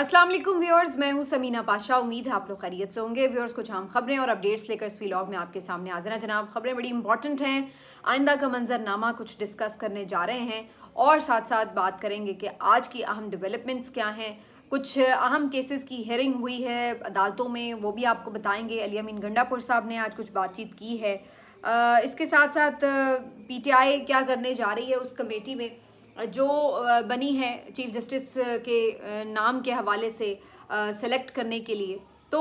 असलम व्यवर्स मैं हूं समीना पाशा उम्मीद है आप लोग खैरियत से होंगे व्यवर्स कुछ आम खबरें और अपडेट्स लेकर इस व्लॉग में आपके सामने आ जाना जनाब खबरें बड़ी इंपॉर्टेंट हैं आइंदा का मंजरनामा कुछ डिस्कस करने जा रहे हैं और साथ साथ बात करेंगे कि आज की अहम डेवलपमेंट्स क्या हैं कुछ अहम केसेस की हयरिंग हुई है अदालतों में वो भी आपको बताएंगे अली अमीन गंडापुर साहब ने आज कुछ बातचीत की है इसके साथ साथ पी क्या करने जा रही है उस कमेटी में जो बनी है चीफ जस्टिस के नाम के हवाले से सेलेक्ट करने के लिए तो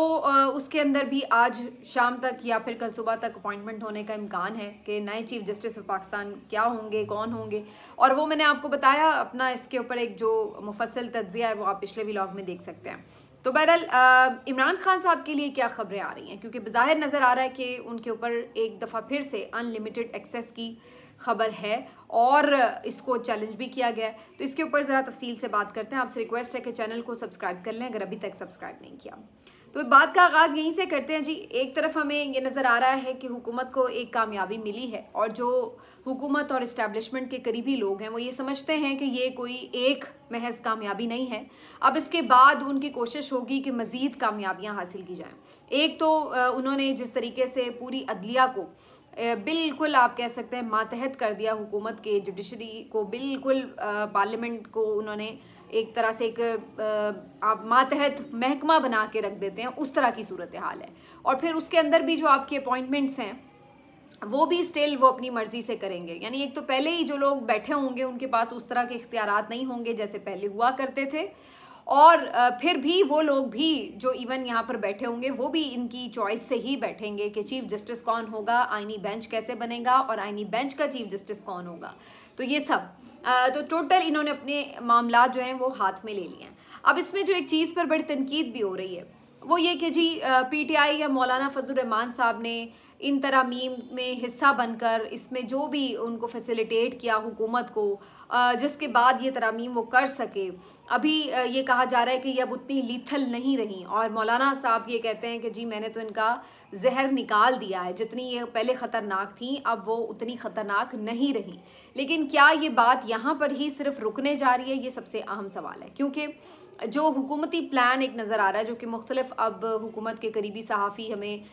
उसके अंदर भी आज शाम तक या फिर कल सुबह तक अपॉइंटमेंट होने का इम्कान है कि नए चीफ जस्टिस ऑफ पाकिस्तान क्या होंगे कौन होंगे और वो मैंने आपको बताया अपना इसके ऊपर एक जो मुफसल तजिया है वो आप पिछले व्लॉग में देख सकते हैं तो बहरहाल इमरान खान साहब के लिए क्या खबरें आ रही हैं क्योंकि बाहिर नज़र आ रहा है कि उनके ऊपर एक दफ़ा फिर से अनलिमिटेड एक्सेस की खबर है और इसको चैलेंज भी किया गया है तो इसके ऊपर ज़रा तफसील से बात करते हैं आपसे रिक्वेस्ट है कि चैनल को सब्सक्राइब कर लें अगर अभी तक सब्सक्राइब नहीं किया तो बात का आगाज़ यहीं से करते हैं जी एक तरफ हमें ये नज़र आ रहा है कि हुकूमत को एक कामयाबी मिली है और जो हुकूमत और इस्टेब्लिशमेंट के करीबी लोग हैं वो ये समझते हैं कि ये कोई एक महज कामयाबी नहीं है अब इसके बाद उनकी कोशिश होगी कि मज़ीद कामयाबियाँ हासिल की जाएँ एक तो उन्होंने जिस तरीके से पूरी अदलिया को बिल्कुल आप कह सकते हैं मातहत कर दिया हुकूमत के जुडिशरी को बिल्कुल पार्लियामेंट को उन्होंने एक तरह से एक आप मातहत महकमा बना के रख देते हैं उस तरह की सूरत हाल है और फिर उसके अंदर भी जो आपकी अपॉइंटमेंट्स हैं वो भी स्टिल वो अपनी मर्ज़ी से करेंगे यानी एक तो पहले ही जो लोग बैठे होंगे उनके पास उस तरह के इख्तियार नहीं होंगे जैसे पहले हुआ करते थे और फिर भी वो लोग भी जो इवन यहाँ पर बैठे होंगे वो भी इनकी चॉइस से ही बैठेंगे कि चीफ जस्टिस कौन होगा आइनी बेंच कैसे बनेगा और आइनी बेंच का चीफ जस्टिस कौन होगा तो ये सब तो टोटल इन्होंने अपने मामला जो हैं वो हाथ में ले लिए हैं अब इसमें जो एक चीज़ पर बड़ी तनकीद भी हो रही है वो ये कि जी पीटीआई या मौलाना फजल रहमान साहब ने इन तरामीम में हिस्सा बनकर इसमें जो भी उनको फैसिलिटेट किया हुकूमत को जिसके बाद ये तरामीम वो कर सके अभी ये कहा जा रहा है कि ये अब उतनी लीथल नहीं रही और मौलाना साहब ये कहते हैं कि जी मैंने तो इनका जहर निकाल दिया है जितनी ये पहले ख़तरनाक थी अब वो उतनी ख़तरनाक नहीं रही लेकिन क्या ये बात यहाँ पर ही सिर्फ रुकने जा रही है ये सबसे अहम सवाल है क्योंकि जो हुकूमती प्लान एक नज़र आ रहा है जो कि मुख्तलिफ अब हुकूमत के करीबी सहाफ़ी हमें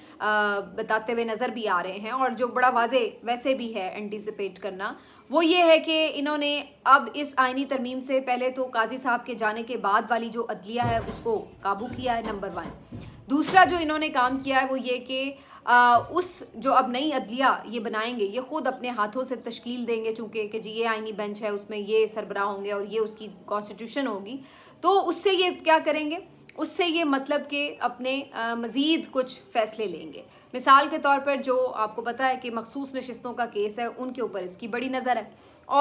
बताते हुए नज़र भी आ रहे हैं और जो बड़ा वाजे वैसे भी है एंटिसिपेट करना वो ये है कि इन्होंने अब इस आइनी तरमीम से पहले तो काजी साहब के जाने के बाद वाली जो अदलिया है उसको काबू किया है नंबर वन दूसरा जो इन्होंने काम किया है वो ये कि आ, उस जो अब नई अदलिया ये बनाएंगे ये ख़ुद अपने हाथों से तश्कील देंगे चूँकि कि जी ये आइनी बेंच है उसमें ये सरबराह होंगे और ये उसकी कॉन्स्टिट्यूशन होगी तो उससे ये क्या करेंगे उससे ये मतलब कि अपने मज़ीद कुछ फ़ैसले लेंगे मिसाल के तौर पर जो आपको पता है कि मखसूस नशस्तों का केस है उनके ऊपर इसकी बड़ी नज़र है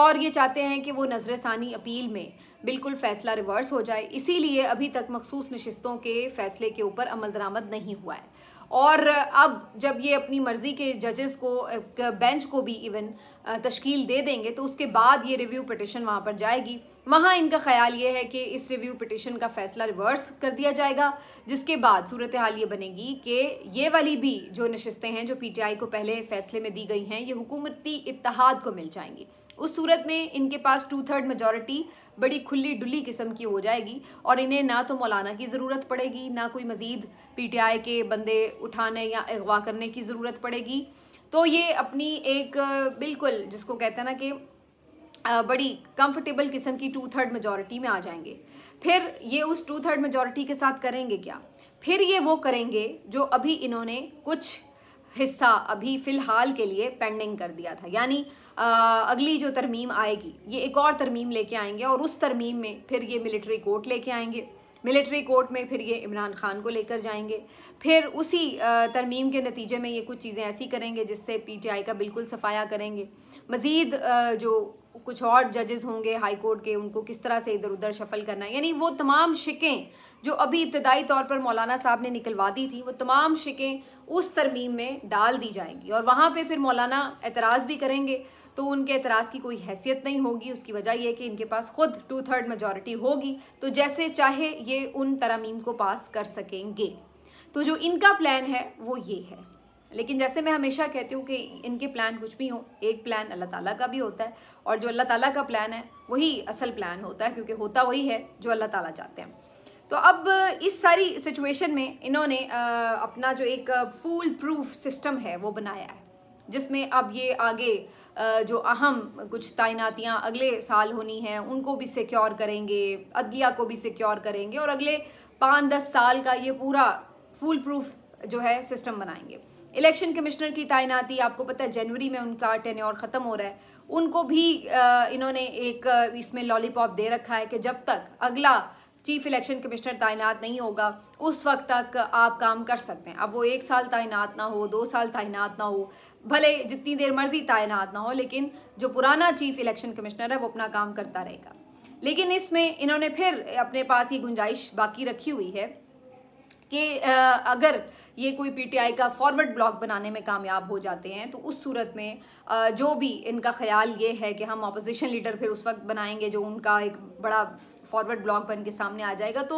और ये चाहते हैं कि वो नज़र सानी अपील में बिल्कुल फ़ैसला रिवर्स हो जाए इसीलिए अभी तक मखसूस नशस्तों के फ़ैसले के ऊपर अमल दरामद नहीं हुआ है और अब जब ये अपनी मर्ज़ी के जजेस को बेंच को भी इवन तश्कील दे देंगे तो उसके बाद ये रिव्यू पटिशन वहाँ पर जाएगी वहाँ इनका ख्याल ये है कि इस रिव्यू पटिशन का फ़ैसला रिवर्स कर दिया जाएगा जिसके बाद सूरत हाल ये बनेगी कि ये वाली भी जो नशस्तें हैं जो पी को पहले फ़ैसले में दी गई हैं ये हुकूमती इतहाद को मिल जाएंगी उस सूरत में इनके पास टू थर्ड मेजोरिटी बड़ी खुली डुली किस्म की हो जाएगी और इन्हें ना तो मौलाना की ज़रूरत पड़ेगी ना कोई मज़ीद आई के बंदे उठाने या अगवा करने की ज़रूरत पड़ेगी तो ये अपनी एक बिल्कुल जिसको कहते हैं ना कि बड़ी कंफर्टेबल किस्म की टू थर्ड मेजोरिटी में आ जाएंगे फिर ये उस टू थर्ड मेजोरिटी के साथ करेंगे क्या फिर ये वो करेंगे जो अभी इन्होंने कुछ हिस्सा अभी फ़िलहाल के लिए पेंडिंग कर दिया था यानी अगली जो तरमीम आएगी ये एक और तरमीम लेके आएंगे और उस तरमीम में फिर ये मिलिट्री कोर्ट लेके आएंगे मिलिट्री कोर्ट में फिर ये इमरान खान को लेकर जाएंगे फिर उसी तरमीम के नतीजे में ये कुछ चीज़ें ऐसी करेंगे जिससे पीटीआई का बिल्कुल सफाया करेंगे मज़ीद जो कुछ और जजेस होंगे हाई कोर्ट के उनको किस तरह से इधर उधर शफल करना है यानी वो तमाम शिकें जो अभी इब्तदाई तौर पर मौलाना साहब ने निकलवा दी थी वो तमाम शिकें उस तरमीम में डाल दी जाएंगी और वहाँ पे फिर मौलाना एतराज़ भी करेंगे तो उनके एतराज़ की कोई हैसियत नहीं होगी उसकी वजह यह कि इनके पास खुद टू थर्ड मेजोरिटी होगी तो जैसे चाहे ये उन तरमीम को पास कर सकेंगे तो जो इनका प्लान है वो ये है लेकिन जैसे मैं हमेशा कहती हूँ कि इनके प्लान कुछ भी हो एक प्लान अल्लाह ताला का भी होता है और जो अल्लाह ताला का प्लान है वही असल प्लान होता है क्योंकि होता वही है जो अल्लाह ताला चाहते हैं तो अब इस सारी सिचुएशन में इन्होंने अपना जो एक फूल प्रूफ सिस्टम है वो बनाया है जिसमें अब ये आगे जो अहम कुछ तैनातियाँ अगले साल होनी हैं उनको भी सिक्योर करेंगे अदलिया को भी सिक्योर करेंगे और अगले पाँच दस साल का ये पूरा फूल प्रूफ जो है सिस्टम बनाएंगे इलेक्शन कमिश्नर की तैनाती आपको पता है जनवरी में उनका टेन्योर ख़त्म हो रहा है उनको भी इन्होंने एक इसमें लॉलीपॉप दे रखा है कि जब तक अगला चीफ इलेक्शन कमिश्नर तैनात नहीं होगा उस वक्त तक आप काम कर सकते हैं अब वो एक साल तैनात ना हो दो साल तैनात ना हो भले जितनी देर मर्जी तैनात ना हो लेकिन जो पुराना चीफ इलेक्शन कमिश्नर है वो अपना काम करता रहेगा लेकिन इसमें इन्होंने फिर अपने पास ये गुंजाइश बाकी रखी हुई है कि अगर ये कोई पीटीआई का फॉरवर्ड ब्लॉक बनाने में कामयाब हो जाते हैं तो उस सूरत में जो भी इनका ख्याल ये है कि हम अपोजिशन लीडर फिर उस वक्त बनाएंगे जो उनका एक बड़ा फॉरवर्ड ब्लॉक बन के सामने आ जाएगा तो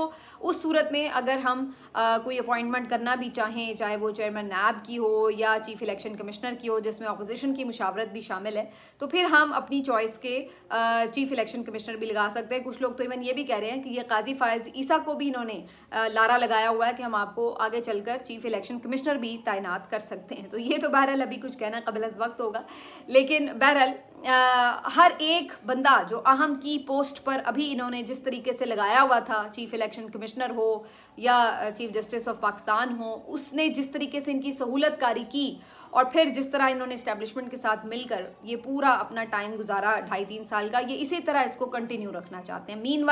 उस सूरत में अगर हम आ, कोई अपॉइंटमेंट करना भी चाहें चाहे वो चेयरमैन नैब की हो या चीफ इलेक्शन कमिश्नर की हो जिसमें अपोजिशन की मुशावरत भी शामिल है तो फिर हम अपनी चॉइस के आ, चीफ इलेक्शन कमिश्नर भी लगा सकते हैं कुछ लोग तो इवन ये भी कह रहे हैं कि ये काजी फायज ईसा को भी इन्होंने लारा लगाया हुआ है कि कि हम आपको आगे चलकर चीफ इलेक्शन कमिश्नर भी तैनात कर सकते हैं तो ये तो बहरहाल अभी कुछ कहना कबल अज वक्त होगा लेकिन बहरहाल हर एक बंदा जो अहम की पोस्ट पर अभी इन्होंने जिस तरीके से लगाया हुआ था चीफ इलेक्शन कमिश्नर हो या चीफ जस्टिस ऑफ पाकिस्तान हो उसने जिस तरीके से इनकी सहूलत कारी की और फिर जिस तरह इन्होंने इस्टेब्लिशमेंट के साथ मिलकर ये पूरा अपना टाइम गुजारा ढाई तीन साल का ये इसी तरह इसको कंटिन्यू रखना चाहते हैं मीन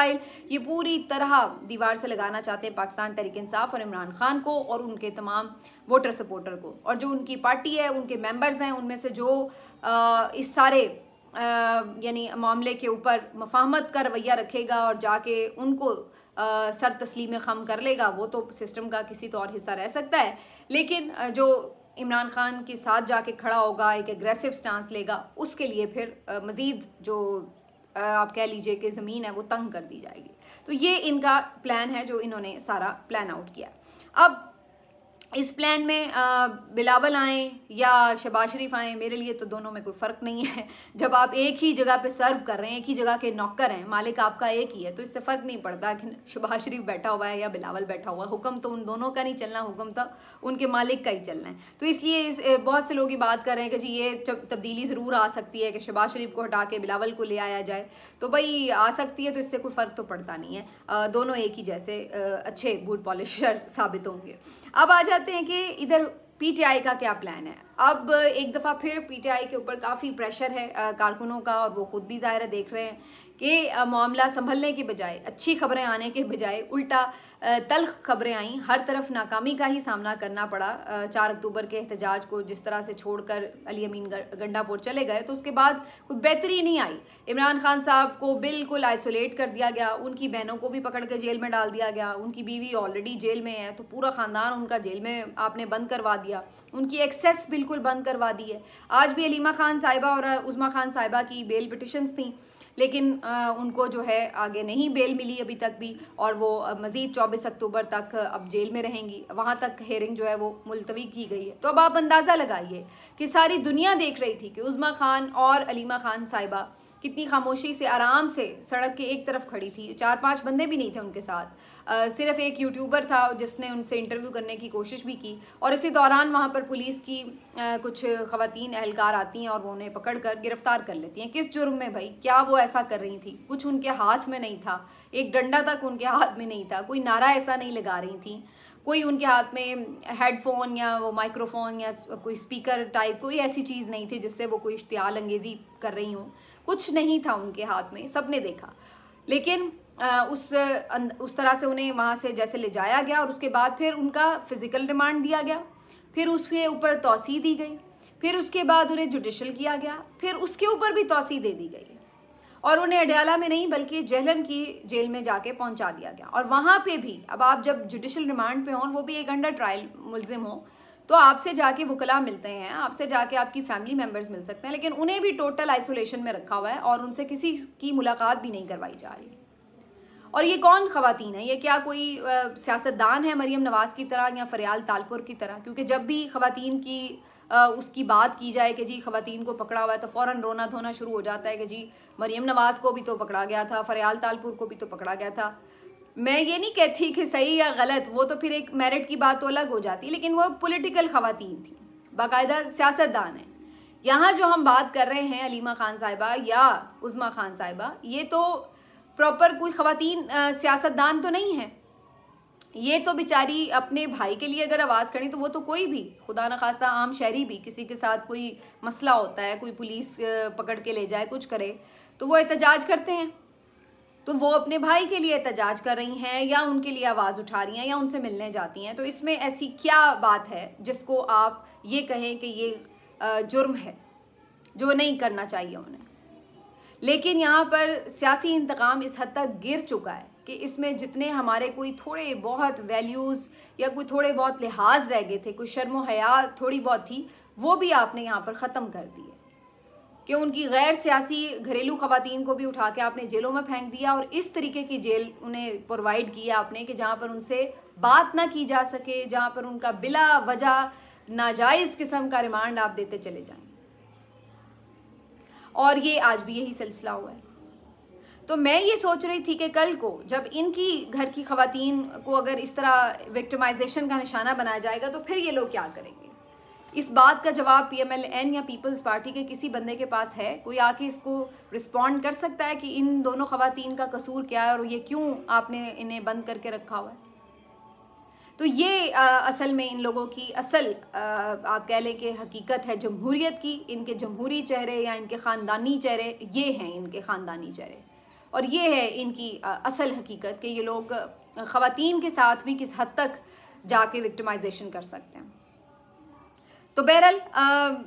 ये पूरी तरह दीवार से लगाना चाहते हैं पाकिस्तान तरीक इंसाफ और इमरान खान को और उनके तमाम वोटर सपोर्टर को और जो उनकी पार्टी है उनके मेम्बर्स हैं उनमें से जो इस सारे यानी मामले के ऊपर मफाहमत का रवैया रखेगा और जाके उनको सर तस्लीम खम कर लेगा वो तो सिस्टम का किसी तो और हिस्सा रह सकता है लेकिन जो इमरान खान के साथ जाके खड़ा होगा एक एग्रेसिव स्टांस लेगा उसके लिए फिर मज़ीद जो आप कह लीजिए कि ज़मीन है वो तंग कर दी जाएगी तो ये इनका प्लान है जो इन्होंने सारा प्लान आउट किया अब इस प्लान में बिलावल आएँ या शबाज शरीफ आएँ मेरे लिए तो दोनों में कोई फ़र्क नहीं है जब आप एक ही जगह पे सर्व कर रहे हैं एक ही जगह के नौकर हैं मालिक आपका एक ही है तो इससे फ़र्क नहीं पड़ता कि शबाज शरीफ बैठा हुआ है या बिलावल बैठा हुआ है हुक्म तो उन दोनों का नहीं चलना हुक्म तो उनके मालिक का ही चलना है तो इसलिए इस, बहुत से लोग ये बात कर रहे हैं कि जी ये तब्दीली ज़रूर आ सकती है कि शबाज शरीफ को हटा के बिलावल को ले आया जाए तो भाई आ सकती है तो इससे कोई फ़र्क तो पड़ता नहीं है दोनों एक ही जैसे अच्छे बूट पॉलिशर साबित होंगे अब आ जाते करते हैं कि इधर पीटीआई का क्या प्लान है अब एक दफ़ा फिर पीटीआई के ऊपर काफ़ी प्रेशर है कारकुनों का और वो खुद भी ज़ाहिर देख रहे हैं कि मामला संभलने के बजाय अच्छी खबरें आने के बजाय उल्टा तलख खबरें आई हर तरफ नाकामी का ही सामना करना पड़ा चार अक्टूबर के एहतजाज को जिस तरह से छोड़कर अली अमीन गंडापुर चले गए तो उसके बाद कोई बेहतरी नहीं आई इमरान खान साहब को बिल्कुल आइसोलेट कर दिया गया उनकी बहनों को भी पकड़ के जेल में डाल दिया गया उनकी बीवी ऑलरेडी जेल में है तो पूरा ख़ानदान उनका जेल में आपने बंद करवा दिया उनकी एक्सेस बिल्कुल बिल्कुल बंद करवा दी है आज भी अलीमा खान साहिबा और उज़मा खान साहिबा की बेल पिटिशन्स थी लेकिन उनको जो है आगे नहीं बेल मिली अभी तक भी और वो मज़ीद चौबीस अक्टूबर तक अब जेल में रहेंगी वहाँ तक हेयरिंग जो है वो मुलतवी की गई है तो अब आप अंदाज़ा लगाइए कि सारी दुनिया देख रही थी कि उज़मा खान और अलीमा खान साहिबा कितनी खामोशी से आराम से सड़क के एक तरफ खड़ी थी चार पांच बंदे भी नहीं थे उनके साथ आ, सिर्फ एक यूट्यूबर था जिसने उनसे इंटरव्यू करने की कोशिश भी की और इसी दौरान वहाँ पर पुलिस की आ, कुछ खवतिन एहलकार आती हैं और वो उन्हें पकड़ कर गिरफ्तार कर लेती हैं किस जुर्म में भाई क्या वो ऐसा कर रही थी कुछ उनके हाथ में नहीं था एक डंडा तक उनके हाथ में नहीं था कोई नारा ऐसा नहीं लगा रही थी कोई उनके हाथ में हेडफोन या वो माइक्रोफोन या कोई स्पीकर टाइप कोई ऐसी चीज़ नहीं थी जिससे वो कोई इश्तियाल अंगेज़ी कर रही हूँ कुछ नहीं था उनके हाथ में सबने देखा लेकिन उस अं-, उस तरह से उन्हें वहाँ से जैसे ले जाया गया और उसके बाद फिर उनका फिज़िकल रिमांड दिया गया फिर उसके ऊपर तोसी दी गई फिर उसके बाद उन्हें जुडिशल किया गया फिर उसके ऊपर भी तोसी दे दी गई और उन्हें अडयाला में नहीं बल्कि जहलम की जेल में जाके पहुंचा दिया गया और वहाँ पे भी अब आप जब जुडिशल रिमांड पे हों वो भी एक अंडर ट्रायल मुलजिम हो तो आपसे जाके वकला मिलते हैं आपसे जाके आपकी फैमिली मेम्बर्स मिल सकते हैं लेकिन उन्हें भी टोटल आइसोलेशन में रखा हुआ है और उनसे किसी की मुलाकात भी नहीं करवाई जा रही और ये कौन खवतान है ये क्या कोई सियासतदान है मरीम नवाज़ की तरह या फरियाल तालपुर की तरह क्योंकि जब भी खवतान की उसकी बात की जाए कि जी ख़ातन को पकड़ा हुआ है तो फ़ौर रोना धोना शुरू हो जाता है कि जी मरीम नवाज़ को भी तो पकड़ा गया था फरियाल तालपुर को भी तो पकड़ा गया था मैं ये नहीं कहती कि सही या गलत वो तो फिर एक मेरिट की बात तो अलग हो जाती लेकिन वो पॉलिटिकल ख़वातीन थी बाकायदा सियासतदान है यहाँ जो हम बात कर रहे हैं अलीमा ख़ान साहिबा या उज़मा ख़ान साहिबा ये तो प्रॉपर कोई ख़वातीन सियासतदान तो नहीं है ये तो बेचारी अपने भाई के लिए अगर आवाज़ करनी तो वो तो कोई भी खुदा न खास्ता आम शहरी भी किसी के साथ कोई मसला होता है कोई पुलिस पकड़ के ले जाए कुछ करे तो वो एहतजाज करते हैं तो वो अपने भाई के लिए एहतजाज कर रही हैं या उनके लिए आवाज़ उठा रही हैं या उनसे मिलने जाती हैं तो इसमें ऐसी क्या बात है जिसको आप ये कहें कि ये जुर्म है जो नहीं करना चाहिए उन्हें लेकिन यहाँ पर सियासी इंतकाम इस हद तक गिर चुका है कि इसमें जितने हमारे कोई थोड़े बहुत वैल्यूज़ या कोई थोड़े बहुत लिहाज रह गए थे कोई शर्म हया थोड़ी बहुत थी वो भी आपने यहाँ पर ख़त्म कर दिए कि उनकी गैर सियासी घरेलू खवतान को भी उठा के आपने जेलों में फेंक दिया और इस तरीके की जेल उन्हें प्रोवाइड किया आपने कि जहाँ पर उनसे बात ना की जा सके जहाँ पर उनका बिला वजह नाजायज़ किस्म का रिमांड आप देते चले जाए और ये आज भी यही सिलसिला हुआ है तो मैं ये सोच रही थी कि कल को जब इनकी घर की खातन को अगर इस तरह विक्टमाइजेशन का निशाना बनाया जाएगा तो फिर ये लोग क्या करेंगे इस बात का जवाब पी एम एल एन या पीपल्स पार्टी के किसी बंदे के पास है कोई आके इसको रिस्पॉन्ड कर सकता है कि इन दोनों खातन का कसूर क्या है और ये क्यों आपने इन्हें बंद करके रखा हुआ है तो ये आ, असल में इन लोगों की असल आ, आप कह लें कि हकीकत है जमहूरीत की इनके जमहूरी चेहरे या इनके ख़ानदानी चेहरे ये हैं इनके ख़ानदानी चेहरे और ये है इनकी असल हकीकत कि ये लोग ख़वान के साथ भी किस हद तक जाके विक्टिमाइजेशन कर सकते हैं तो बहरहाल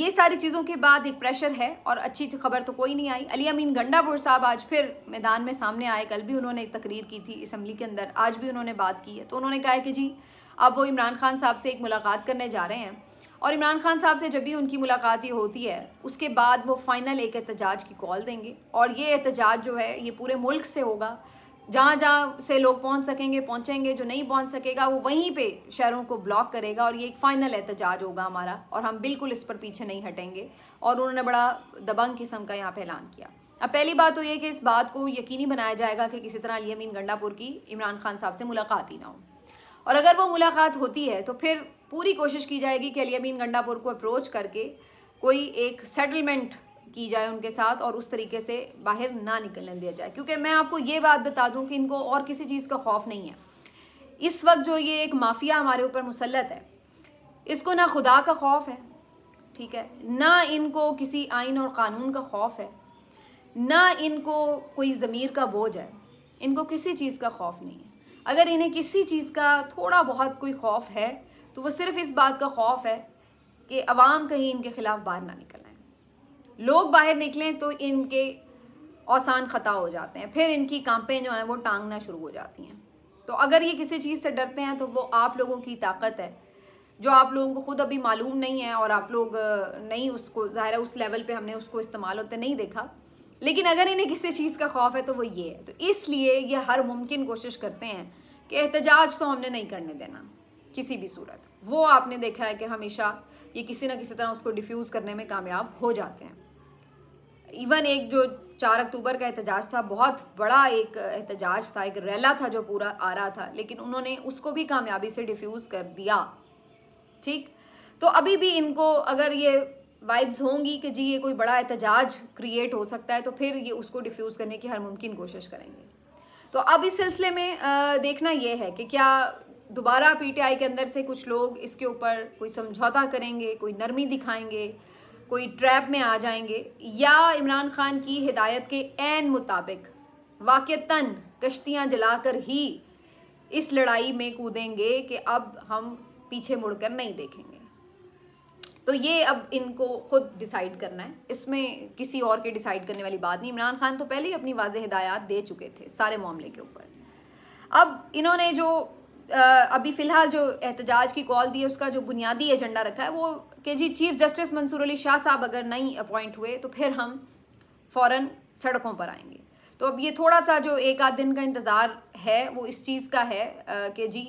ये सारी चीज़ों के बाद एक प्रेशर है और अच्छी खबर तो कोई नहीं आई अली अमीन गंडापुर साहब आज फिर मैदान में सामने आए कल भी उन्होंने एक तकरीर की थी इसम्बली के अंदर आज भी उन्होंने बात की है तो उन्होंने कहा है कि जी अब वो इमरान खान साहब से एक मुलाकात करने जा रहे हैं और इमरान खान साहब से जब भी उनकी मुलाकात ही होती है उसके बाद वो फाइनल एक एहतजाज की कॉल देंगे और ये एहतजाज जो है ये पूरे मुल्क से होगा जहाँ जहाँ से लोग पहुँच सकेंगे पहुँचेंगे जो नहीं पहुँच सकेगा वो वहीं पे शहरों को ब्लॉक करेगा और ये एक फ़ाइनल एहतजाज होगा हमारा और हम बिल्कुल इस पर पीछे नहीं हटेंगे और उन्होंने बड़ा दबंग किस्म का यहाँ पे ऐलान किया अब पहली बात तो ये कि इस बात को यकीनी बनाया जाएगा कि किसी तरह अली अमीन गंडापुर की इमरान खान साहब से मुलाकात ही ना हो और अगर वो मुलाकात होती है तो फिर पूरी कोशिश की जाएगी कि अलियामीन गंडापुर को अप्रोच करके कोई एक सेटलमेंट की जाए उनके साथ और उस तरीके से बाहर ना निकलने दिया जाए क्योंकि मैं आपको ये बात बता दूं कि इनको और किसी चीज़ का खौफ नहीं है इस वक्त जो ये एक माफिया हमारे ऊपर मुसलत है इसको ना खुदा का खौफ है ठीक है ना इनको किसी आइन और क़ानून का खौफ है ना इनको कोई ज़मीर का बोझ है इनको किसी चीज़ का खौफ नहीं है अगर इन्हें किसी चीज़ का थोड़ा बहुत कोई खौफ है तो वो सिर्फ इस बात का खौफ है कि अवाम कहीं इनके ख़िलाफ़ बाहर ना निकल आए लोग बाहर निकलें तो इनके औसान ख़ता हो जाते हैं फिर इनकी कांपें जो हैं वो टांगना शुरू हो जाती हैं तो अगर ये किसी चीज़ से डरते हैं तो वो आप लोगों की ताकत है जो आप लोगों को ख़ुद अभी मालूम नहीं है और आप लोग नहीं उसको ज़ाहिर उस लेवल पे हमने उसको इस्तेमाल होते नहीं देखा लेकिन अगर इन्हें किसी चीज़ का खौफ है तो वो ये है तो इसलिए ये हर मुमकिन कोशिश करते हैं कि एहतजाज तो हमने नहीं करने देना किसी भी सूरत वो आपने देखा है कि हमेशा ये किसी ना किसी तरह उसको डिफ्यूज़ करने में कामयाब हो जाते हैं इवन एक जो चार अक्टूबर का एहतजाज था बहुत बड़ा एक एहतजाज था एक रैला था जो पूरा आ रहा था लेकिन उन्होंने उसको भी कामयाबी से डिफ्यूज़ कर दिया ठीक तो अभी भी इनको अगर ये वाइब्स होंगी कि जी ये कोई बड़ा एहतजाज क्रिएट हो सकता है तो फिर ये उसको डिफ्यूज़ करने की हर मुमकिन कोशिश करेंगे तो अब इस सिलसिले में देखना यह है कि क्या दोबारा पीटीआई के अंदर से कुछ लोग इसके ऊपर कोई समझौता करेंगे कोई नरमी दिखाएंगे कोई ट्रैप में आ जाएंगे या इमरान खान की हिदायत के एन मुताबिक वाक़ता कश्तियाँ जलाकर ही इस लड़ाई में कूदेंगे कि अब हम पीछे मुड़कर नहीं देखेंगे तो ये अब इनको खुद डिसाइड करना है इसमें किसी और के डिसाइड करने वाली बात नहीं इमरान खान तो पहले ही अपनी वाज हिदायत दे चुके थे सारे मामले के ऊपर अब इन्होंने जो अभी फ़िलहाल जो एहतजाज की कॉल दी है उसका जो बुनियादी एजेंडा रखा है वो कि जी चीफ जस्टिस मंसूर अली शाह साहब अगर नहीं अपॉइंट हुए तो फिर हम फ़ौर सड़कों पर आएंगे तो अब ये थोड़ा सा जो एक आध दिन का इंतज़ार है वो इस चीज़ का है कि जी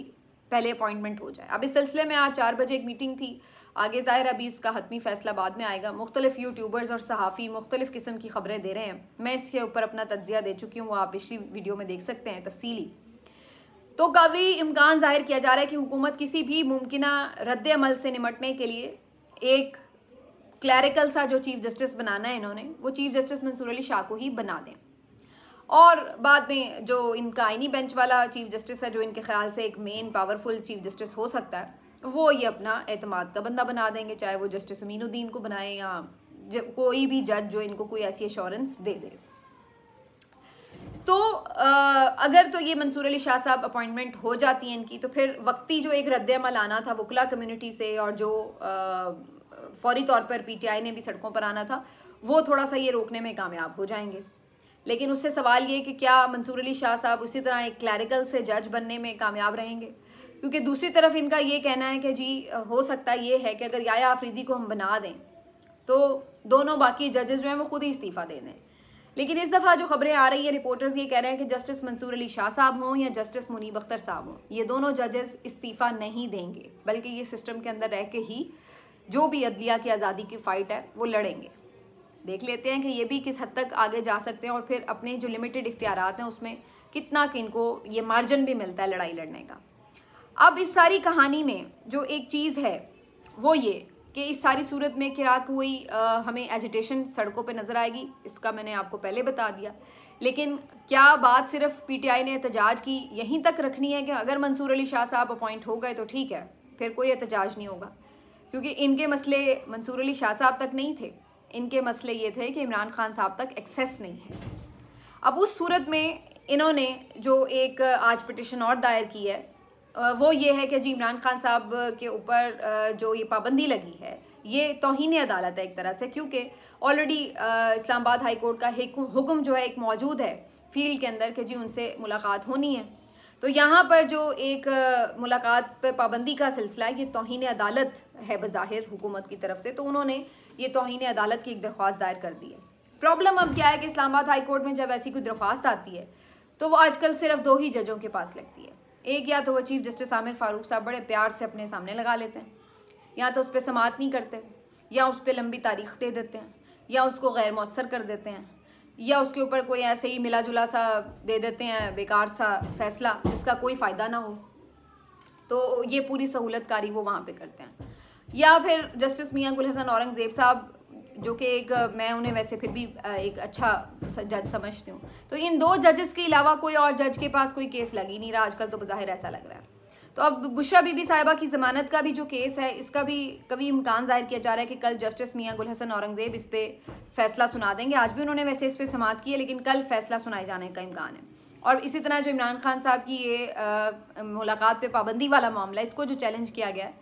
पहले अपॉइंटमेंट हो जाए अब इस सिलसिले में आज चार बजे एक मीटिंग थी आगे ज़ाहिर अभी इसका हतमी फैसला बाद में आएगा मुख्तलिफ यूट्यूबर्स और सहाफ़ी मुख्तलिफ किस्म की खबरें दे रहे हैं मैं इसके ऊपर अपना तज्जिया दे चुकी हूँ वो आप पिछली वीडियो में देख सकते हैं तफसीली तो कभी इम्कान जाहिर किया जा रहा है कि हुकूमत किसी भी मुमकिन रद्द अमल से निमटने के लिए एक क्लैरिकल सा जो चीफ जस्टिस बनाना है इन्होंने वो चीफ जस्टिस मंसूर अली शाह को ही बना दें और बाद में जो इनका आइनी बेंच वाला चीफ जस्टिस है जो इनके ख्याल से एक मेन पावरफुल चीफ जस्टिस हो सकता है वो ये अपना एतमाद का बंदा बना देंगे चाहे वो जस्टिस अमीनुद्दीन को बनाए या कोई भी जज जो इनको कोई ऐसी अश्योरेंस दे दे तो आ, अगर तो ये मंसूर अली शाह साहब अपॉइंटमेंट हो जाती है इनकी तो फिर वक्ती जो एक रद्द अमल आना था वकला कम्युनिटी से और जो फौरी तौर पर पीटीआई ने भी सड़कों पर आना था वो थोड़ा सा ये रोकने में कामयाब हो जाएंगे लेकिन उससे सवाल ये कि क्या मंसूर अली शाह साहब उसी तरह एक क्लैरिकल से जज बनने में कामयाब रहेंगे क्योंकि दूसरी तरफ इनका ये कहना है कि जी हो सकता ये है कि अगर याया आफरीदी को हम बना दें तो दोनों बाकी जजेस जो हैं वो खुद ही इस्तीफ़ा दे दें लेकिन इस दफ़ा जो खबरें आ रही है रिपोर्टर्स ये कह रहे हैं कि जस्टिस मंसूर अली शाह साहब हों या जस्टिस मुनीब अख्तर साहब हों ये दोनों जजेस इस्तीफ़ा नहीं देंगे बल्कि ये सिस्टम के अंदर रह के ही जो भी अदलिया की आज़ादी की फ़ाइट है वो लड़ेंगे देख लेते हैं कि ये भी किस हद तक आगे जा सकते हैं और फिर अपने जो लिमिटेड इख्तियार हैं उसमें कितना कि इनको ये मार्जिन भी मिलता है लड़ाई लड़ने का अब इस सारी कहानी में जो एक चीज़ है वो ये कि इस सारी सूरत में क्या कोई आ, हमें एजिटेशन सड़कों पे नज़र आएगी इसका मैंने आपको पहले बता दिया लेकिन क्या बात सिर्फ पीटीआई ने एहतजाज की यहीं तक रखनी है कि अगर मंसूर अली शाह साहब अपॉइंट हो गए तो ठीक है फिर कोई एहतजाज नहीं होगा क्योंकि इनके मसले मंसूर अली शाह साहब तक नहीं थे इनके मसले ये थे कि इमरान खान साहब तक एक्सेस नहीं है अब उस सूरत में इन्होंने जो एक आज पिटिशन और दायर की है वो ये है कि जी इमरान खान साहब के ऊपर जो ये पाबंदी लगी है ये तोहन अदालत है एक तरह से क्योंकि ऑलरेडी इस्लामाबाद हाई कोर्ट का हुक्म जो है एक मौजूद है फील्ड के अंदर कि जी उनसे मुलाकात होनी है तो यहाँ पर जो एक मुलाकात पर पाबंदी का सिलसिला है ये तोहन अदालत है बज़ाहिर हुकूमत की तरफ से तो उन्होंने ये तोहन अदालत की एक दरख्वास्त दायर कर दी है प्रॉब्लम अब क्या है कि इस्लामाबाद हाई कोर्ट में जब ऐसी कोई दरख्वास्त आती है तो वो आजकल सिर्फ दो ही जजों के पास लगती है एक या तो वो चीफ जस्टिस आमिर फारूक साहब बड़े प्यार से अपने सामने लगा लेते हैं या तो उस पर समात नहीं करते या उस पर लंबी तारीख दे देते हैं या उसको गैर मौसर कर देते हैं या उसके ऊपर कोई ऐसे ही मिला जुला सा दे देते हैं बेकार सा फैसला जिसका कोई फ़ायदा ना हो तो ये पूरी सहूलतकारी वो वहाँ पे करते हैं या फिर जस्टिस मियाँ गुल हसन औरंगज़ेब साहब जो कि एक मैं उन्हें वैसे फिर भी एक अच्छा जज समझती हूँ तो इन दो जजेस के अलावा कोई और जज के पास कोई केस लग ही नहीं रहा आजकल तो बाहिर ऐसा लग रहा है तो अब बुशरा बीबी साहिबा की ज़मानत का भी जो केस है इसका भी कभी इम्कान जाहिर किया जा रहा है कि कल जस्टिस मियाँ गुल हसन औरंगज़ेब इस पर फैसला सुना देंगे आज भी उन्होंने वैसे इस पर समात की है लेकिन कल फैसला सुनाए जाने का इम्कान है और इसी तरह जो इमरान खान साहब की ये आ, मुलाकात पे पाबंदी वाला मामला इसको जो चैलेंज किया गया है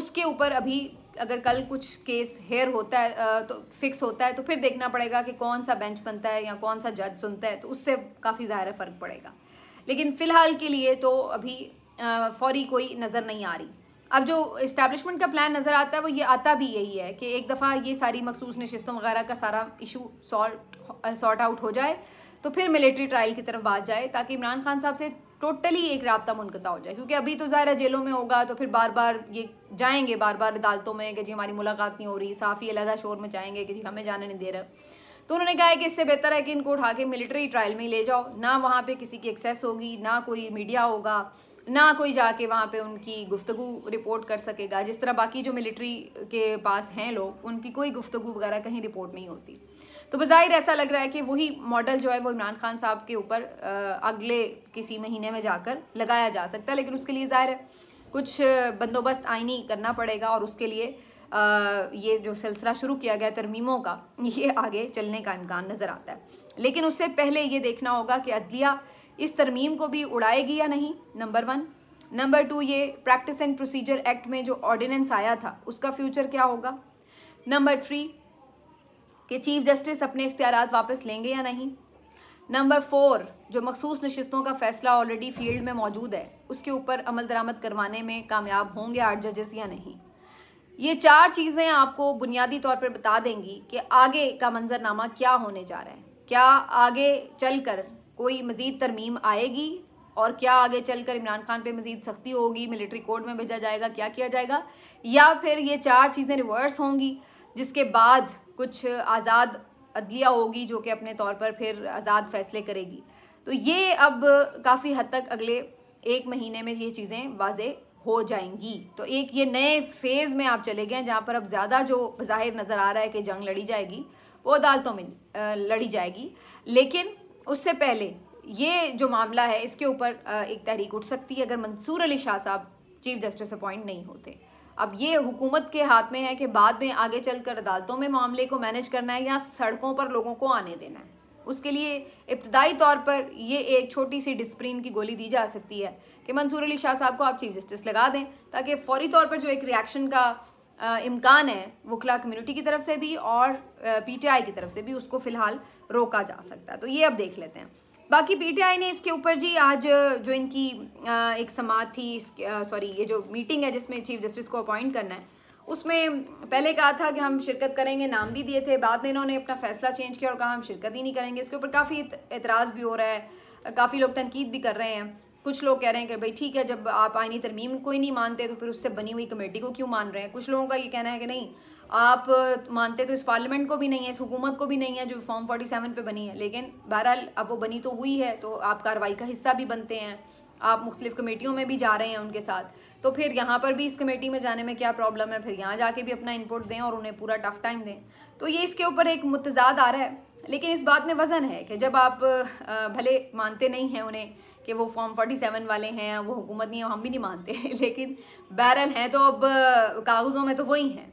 उसके ऊपर अभी अगर कल कुछ केस हेयर होता है तो फिक्स होता है तो फिर देखना पड़ेगा कि कौन सा बेंच बनता है या कौन सा जज सुनता है तो उससे काफ़ी ज़ाहिर फ़र्क पड़ेगा लेकिन फ़िलहाल के लिए तो अभी फौरी कोई नज़र नहीं आ रही अब जो इस्टेब्लिशमेंट का प्लान नज़र आता है वो ये आता भी यही है कि एक दफ़ा ये सारी मखसूस नशस्तों वगैरह का सारा इशू सॉल्ट सॉर्ट आउट हो जाए तो फिर मिलिट्री ट्रायल की तरफ बात जाए ताकि इमरान खान साहब से टोटली एक रबता मुनकता हो जाए क्योंकि अभी तो ज़ाहिर जेलों में होगा तो फिर बार बार ये जाएंगे बार बार अदालतों में कि जी हमारी मुलाकात नहीं हो रही साफ़ी अलहदा शोर में जाएंगे कि जी हमें जाने नहीं दे रहा तो उन्होंने कहा है कि इससे बेहतर है कि इनको उठा के मिलिट्री ट्रायल में ले जाओ ना वहाँ पे किसी की एक्सेस होगी ना कोई मीडिया होगा ना कोई जाके वहाँ पे उनकी गुफ्तगु रिपोर्ट कर सकेगा जिस तरह बाकी जो मिलिट्री के पास हैं लोग उनकी कोई गुफ्तगु वगैरह कहीं रिपोर्ट नहीं होती तो बाहिर ऐसा लग रहा है कि वही मॉडल जो है वो इमरान खान साहब के ऊपर अगले किसी महीने में जाकर लगाया जा सकता है लेकिन उसके लिए ज़ाहिर है कुछ बंदोबस्त आइनी करना पड़ेगा और उसके लिए आ, ये जो सिलसिला शुरू किया गया तरमीमों का ये आगे चलने का इम्कान नज़र आता है लेकिन उससे पहले ये देखना होगा कि अदलिया इस तरमीम को भी उड़ाएगी या नहीं नंबर वन नंबर टू ये प्रैक्टिस एंड प्रोसीजर एक्ट में जो ऑर्डिनेंस आया था उसका फ्यूचर क्या होगा नंबर थ्री कि चीफ जस्टिस अपने इख्तियार वापस लेंगे या नहीं नंबर फोर जो मखसूस नशस्तों का फैसला ऑलरेडी फील्ड में मौजूद है उसके ऊपर अमल दरामद करवाने में कामयाब होंगे आठ जजेस या नहीं ये चार चीज़ें आपको बुनियादी तौर पर बता देंगी कि आगे का मंजरनामा क्या होने जा रहा है क्या आगे चल कर कोई मज़ीद तरमीम आएगी और क्या आगे चलकर इमरान खान पे मजीद सख्ती होगी मिलिट्री कोर्ट में भेजा जाएगा क्या किया जाएगा या फिर ये चार चीज़ें रिवर्स होंगी जिसके बाद कुछ आज़ाद अदलिया होगी जो कि अपने तौर पर फिर आज़ाद फैसले करेगी तो ये अब काफ़ी हद तक अगले एक महीने में ये चीज़ें वाजे हो जाएंगी तो एक ये नए फेज़ में आप चले गए जहाँ पर अब ज़्यादा जो जाहिर नज़र आ रहा है कि जंग लड़ी जाएगी वो अदालतों में लड़ी जाएगी लेकिन उससे पहले ये जो मामला है इसके ऊपर एक तहरीक उठ सकती है अगर मंसूर अली शाह साहब चीफ जस्टिस अपॉइंट नहीं होते अब ये हुकूमत के हाथ में है कि बाद में आगे चलकर अदालतों में मामले को मैनेज करना है या सड़कों पर लोगों को आने देना है उसके लिए इब्तदाई तौर पर ये एक छोटी सी डिस्प्रिन की गोली दी जा सकती है कि मंसूर अली शाह साहब को आप चीफ जस्टिस लगा दें ताकि फौरी तौर पर जो एक रिएक्शन का इम्कान है वकला कम्युनिटी की तरफ से भी और पीटीआई की तरफ से भी उसको फ़िलहाल रोका जा सकता है तो ये अब देख लेते हैं बाकी पीटीआई ने इसके ऊपर जी आज जो इनकी एक समाज थी सॉरी ये जो मीटिंग है जिसमें चीफ जस्टिस को अपॉइंट करना है उसमें पहले कहा था कि हम शिरकत करेंगे नाम भी दिए थे बाद में इन्होंने अपना फैसला चेंज किया और कहा हम शिरकत ही नहीं करेंगे इसके ऊपर काफ़ी एतराज़ भी हो रहा है काफ़ी लोग तनकीद भी कर रहे हैं कुछ लोग कह रहे हैं कि भाई ठीक है जब आप आइनी तरमीम को ही नहीं मानते तो फिर उससे बनी हुई कमेटी को क्यों मान रहे हैं कुछ लोगों का ये कहना है कि नहीं आप मानते तो इस पार्लियामेंट को भी नहीं है इस हुकूमत को भी नहीं है जो फॉर्म फोर्टी सेवन पर बनी है लेकिन बहरहाल अब वो बनी तो हुई है तो आप कार्रवाई का हिस्सा भी बनते हैं आप मुख्तलिफ कमेटियों में भी जा रहे हैं उनके साथ तो फिर यहाँ पर भी इस कमेटी में जाने में क्या प्रॉब्लम है फिर यहाँ जाके भी अपना इनपुट दें और उन्हें पूरा टफ टाइम दें तो ये इसके ऊपर एक मुतजाद आ रहा है लेकिन इस बात में वज़न है कि जब आप भले मानते नहीं हैं उन्हें कि वो फॉर्म फोर्टी सेवन वाले हैं वो हुकूमत नहीं है हम भी नहीं मानते लेकिन बैरल हैं तो अब कागज़ों में तो वही हैं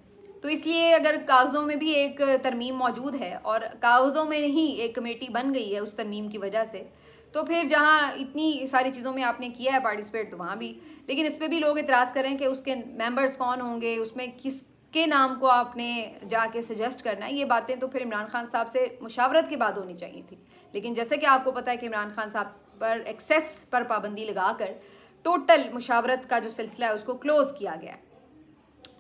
तो इसलिए अगर कागज़ों में भी एक तरमीम मौजूद है और कागज़ों में ही एक कमेटी बन गई है उस तरमीम की वजह से तो फिर जहाँ इतनी सारी चीज़ों में आपने किया है पार्टिसिपेट तो वहाँ भी लेकिन इस पर भी लोग इतराज़ करें कि उसके मेंबर्स कौन होंगे उसमें किस के नाम को आपने जाके सजेस्ट करना है ये बातें तो फिर इमरान खान साहब से मुशावरत के बाद होनी चाहिए थी लेकिन जैसे कि आपको पता है कि इमरान खान साहब पर एक्सेस पर पाबंदी लगाकर टोटल मुशावरत का जो सिलसिला है उसको क्लोज़ किया गया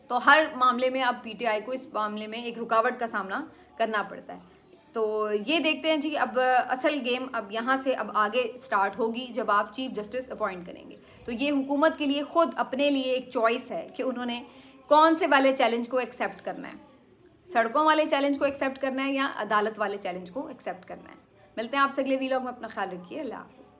तो हर मामले में अब पीटीआई को इस मामले में एक रुकावट का सामना करना पड़ता है तो ये देखते हैं जी अब असल गेम अब यहाँ से अब आगे स्टार्ट होगी जब आप चीफ जस्टिस अपॉइंट करेंगे तो ये हुकूमत के लिए ख़ुद अपने लिए एक चॉइस है कि उन्होंने कौन से वाले चैलेंज को एक्सेप्ट करना है सड़कों वाले चैलेंज को एक्सेप्ट करना है या अदालत वाले चैलेंज को एक्सेप्ट करना है मिलते हैं आपसे अगले वीलॉग में अपना ख्याल रखिए अल्लाह हाफिज़